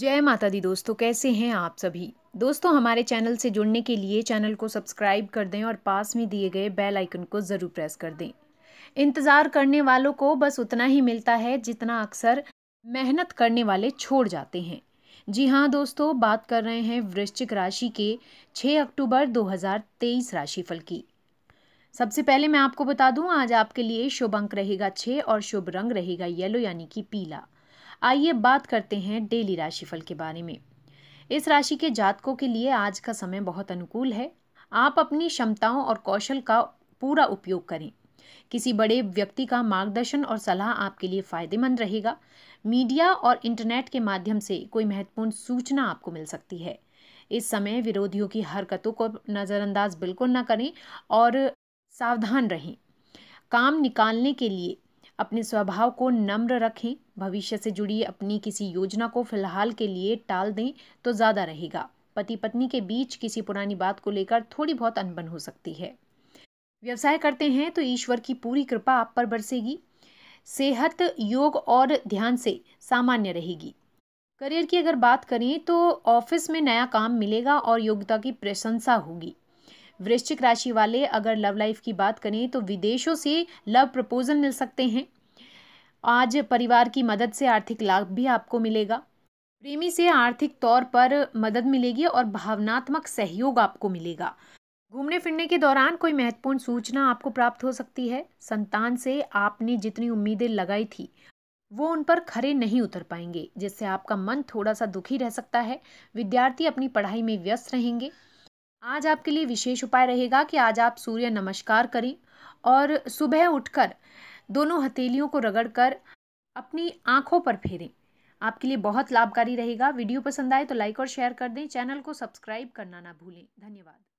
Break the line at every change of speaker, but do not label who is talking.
जय माता दी दोस्तों कैसे हैं आप सभी दोस्तों हमारे चैनल से जुड़ने के लिए चैनल को सब्सक्राइब कर दें और पास में दिए गए बेल आइकन को ज़रूर प्रेस कर दें इंतज़ार करने वालों को बस उतना ही मिलता है जितना अक्सर मेहनत करने वाले छोड़ जाते हैं जी हाँ दोस्तों बात कर रहे हैं वृश्चिक राशि के 6 अक्टूबर 2023 राशिफल की सबसे पहले मैं आपको बता दूं आज आपके लिए शुभ अंक रहेगा छः और शुभ रंग रहेगा येलो यानी कि पीला आइए बात करते हैं डेली राशिफल के बारे में इस राशि के जातकों के लिए आज का समय बहुत अनुकूल है आप अपनी क्षमताओं और कौशल का पूरा उपयोग करें किसी बड़े व्यक्ति का मार्गदर्शन और सलाह आपके लिए फ़ायदेमंद रहेगा मीडिया और इंटरनेट के माध्यम से कोई महत्वपूर्ण सूचना आपको मिल सकती है इस समय विरोधियों की हरकतों को नज़रअंदाज बिल्कुल ना करें और सावधान रहें काम निकालने के लिए अपने स्वभाव को नम्र रखें भविष्य से जुड़ी अपनी किसी योजना को फिलहाल के लिए टाल दें तो ज़्यादा रहेगा पति पत्नी के बीच किसी पुरानी बात को लेकर थोड़ी बहुत अनबन हो सकती है व्यवसाय करते हैं तो ईश्वर की पूरी कृपा आप पर बरसेगी सेहत योग और ध्यान से सामान्य रहेगी करियर की अगर बात करें तो ऑफिस में नया काम मिलेगा और योग्यता की प्रशंसा होगी वृश्चिक राशि वाले अगर लव लाइफ की बात करें तो विदेशों से लव प्रपोजल मिल सकते हैं आज परिवार की मदद से आर्थिक लाभ भी आपको मिलेगा प्रेमी से आर्थिक तौर पर मदद मिलेगी और भावनात्मक सहयोग आपको मिलेगा घूमने फिरने के दौरान कोई महत्वपूर्ण सूचना आपको प्राप्त हो सकती है संतान से आपने जितनी उम्मीदें लगाई थी वो उन पर खरे नहीं उतर पाएंगे जिससे आपका मन थोड़ा सा दुखी रह सकता है विद्यार्थी अपनी पढ़ाई में व्यस्त रहेंगे आज आपके लिए विशेष उपाय रहेगा कि आज आप सूर्य नमस्कार करें और सुबह उठकर दोनों हथेलियों को रगड़कर अपनी आँखों पर फेरें आपके लिए बहुत लाभकारी रहेगा वीडियो पसंद आए तो लाइक और शेयर कर दें चैनल को सब्सक्राइब करना ना भूलें धन्यवाद